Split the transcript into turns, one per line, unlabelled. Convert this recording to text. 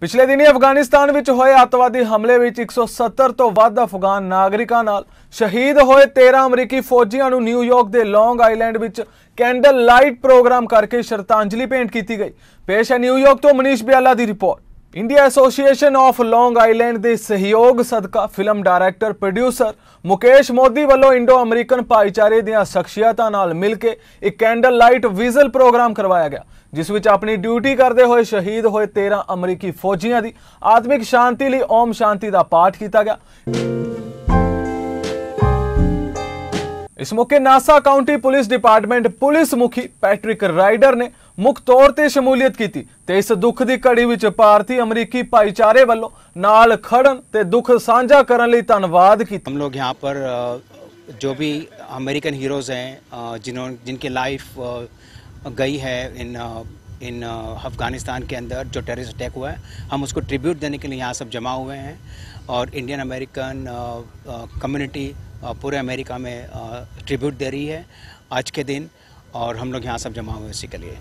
ਪਿਛਲੇ ਦਿਨੀ ਅਫਗਾਨਿਸਤਾਨ ਵਿੱਚ ਹੋਏ ਅੱਤਵਾਦੀ ਹਮਲੇ ਵਿੱਚ 170 ਤੋਂ ਵੱਧ ਅਫਗਾਨ ਨਾਗਰਿਕਾਂ ਨਾਲ ਸ਼ਹੀਦ ਹੋਏ 13 ਅਮਰੀਕੀ ਫੌਜੀਆਂ ਨੂੰ ਨਿਊਯਾਰਕ ਦੇ ਲੌਂਗ ਆਈਲੈਂਡ ਵਿੱਚ ਕੈਂਡਲ ਲਾਈਟ ਪ੍ਰੋਗਰਾਮ ਕਰਕੇ ਸ਼ਰਤਾਂਜਲੀ ਭੇਂਟ ਕੀਤੀ ਗਈ ਪੇਸ਼ ਹੈ ਨਿਊਯਾਰਕ ਤੋਂ ਮਨੀਸ਼ ਬਿਆਲਾ ਦੀ report India Association of Long Island ਦੇ ਸਹਿਯੋਗ ਸਦਕਾ film director producer Mukesh Modi ਵੱਲੋਂ ਇੰਡੋ ਅਮਰੀਕਨ ਭਾਈਚਾਰੇ ਦੀਆਂ ਸ਼ਖਸੀਅਤਾਂ ਨਾਲ ਮਿਲ ਕੇ ਇੱਕ ਕੈਂਡਲ ਲਾਈਟ ਵਿਜ਼ਲ ਪ੍ਰੋਗਰਾਮ ਕਰਵਾਇਆ ਗਿਆ ਜਿਸ ਵਿੱਚ ਆਪਣੀ ਡਿਊਟੀ ਕਰਦੇ ਹੋਏ ਸ਼ਹੀਦ ਹੋਏ 13 ਅਮਰੀਕੀ ਫੌਜੀਆਂ ਦੀ ਆਤਮਿਕ ਸ਼ਾਂਤੀ ਲਈ ਓਮ ਸ਼ਾਂਤੀ ਦਾ ਪਾਠ ਕੀਤਾ ਗਿਆ ਇਸ ਮੌਕੇ Nassau County police department police ਮੁਖੀ ਪੈਟ੍ਰਿਕ ਰਾਈਡਰ ਨੇ मुख्य तौर पर शमूलीयत की थी ਇਸ इस दुख की ਵਿੱਚ भारतीय अमरीकी भाईचारे वालों खड़न ते दुख ਦੁੱਖ करने ਕਰਨ ਲਈ ਧੰਨਵਾਦ ਕੀਤਾ ਹਮ ਲੋਗ जो भी
अमेरिकन हीरोज़ हैं जिन्होंने जिनकी लाइफ गई है इन इन अफ़गानिस्तान के अंदर जो टेररिस्ट अटैक हुआ है हम उसको ट्रिब्यूट देने के लिए यहाँ सब जमा हुए हैं और इंडियन अमेरिकन कम्युनिटी पूरे अमेरिका में ट्रिब्यूट दे रही है आज के दिन और हम लोग यहाँ सब जमा हुए इसी के लिए